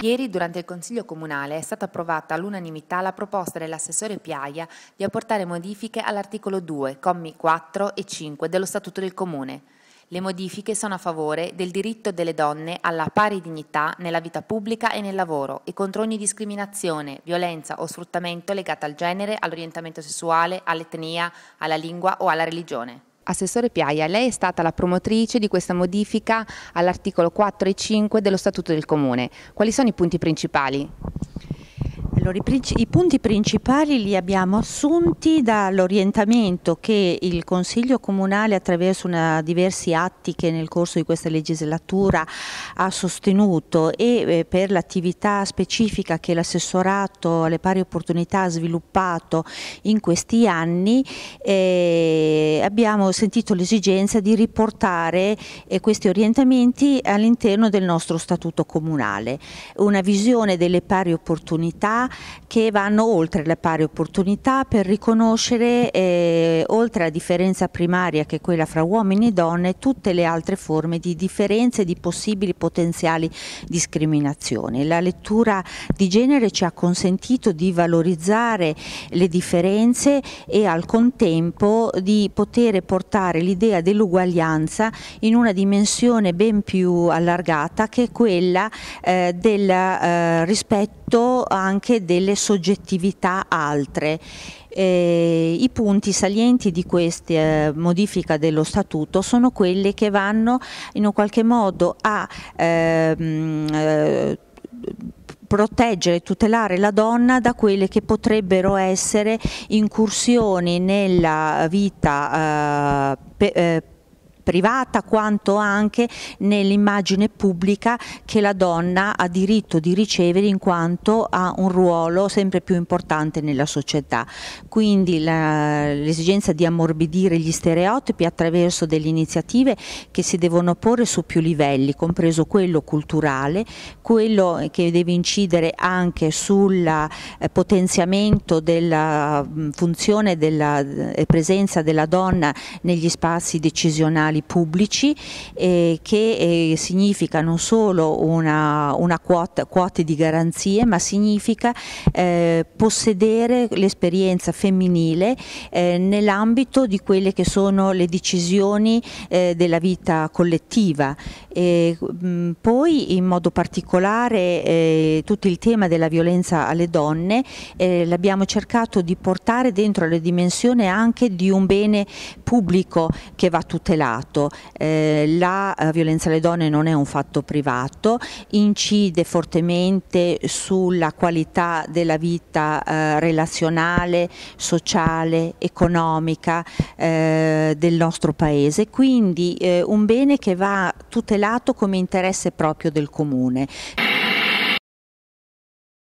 Ieri, durante il Consiglio Comunale, è stata approvata all'unanimità la proposta dell'assessore Piaia di apportare modifiche all'articolo 2, commi 4 e 5 dello Statuto del Comune. Le modifiche sono a favore del diritto delle donne alla pari dignità nella vita pubblica e nel lavoro e contro ogni discriminazione, violenza o sfruttamento legata al genere, all'orientamento sessuale, all'etnia, alla lingua o alla religione. Assessore Piaia, lei è stata la promotrice di questa modifica all'articolo 4 e 5 dello Statuto del Comune. Quali sono i punti principali? Allora, i, i, punti principali li abbiamo assunti dall'orientamento che il Consiglio Comunale attraverso una, diversi atti che nel corso di questa legislatura ha sostenuto e eh, per l'attività specifica che l'assessorato alle pari opportunità ha sviluppato in questi anni eh, abbiamo sentito l'esigenza di riportare eh, questi orientamenti all'interno del nostro statuto comunale, una visione delle pari opportunità che vanno oltre le pari opportunità per riconoscere, eh, oltre alla differenza primaria che è quella fra uomini e donne, tutte le altre forme di differenze e di possibili potenziali discriminazioni. La lettura di genere ci ha consentito di valorizzare le differenze e al contempo di poter poter portare l'idea dell'uguaglianza in una dimensione ben più allargata che è quella eh, del eh, rispetto anche delle soggettività altre. Eh, I punti salienti di questa eh, modifica dello statuto sono quelli che vanno in un qualche modo a ehm, eh, proteggere, e tutelare la donna da quelle che potrebbero essere incursioni nella vita eh, pe, eh, privata quanto anche nell'immagine pubblica che la donna ha diritto di ricevere in quanto ha un ruolo sempre più importante nella società. Quindi l'esigenza di ammorbidire gli stereotipi attraverso delle iniziative che si devono porre su più livelli, compreso quello culturale, quello che deve incidere anche sul eh, potenziamento della funzione e eh, presenza della donna negli spazi decisionali locali pubblici eh, che eh, significa non solo una, una quota, quote di garanzie ma significa eh, possedere l'esperienza femminile eh, nell'ambito di quelle che sono le decisioni eh, della vita collettiva. E, mh, mm, poi in modo particolare eh, tutto il tema della violenza alle donne l'abbiamo cercato di portare dentro la dimensione anche di un bene pubblico che va tutelato privato, eh, la eh, violenza alle donne non è un fatto privato, incide fortemente sulla qualità della vita eh, relazionale, sociale, economica eh, del nostro paese, quindi eh, un bene che va tutelato come interesse proprio del comune.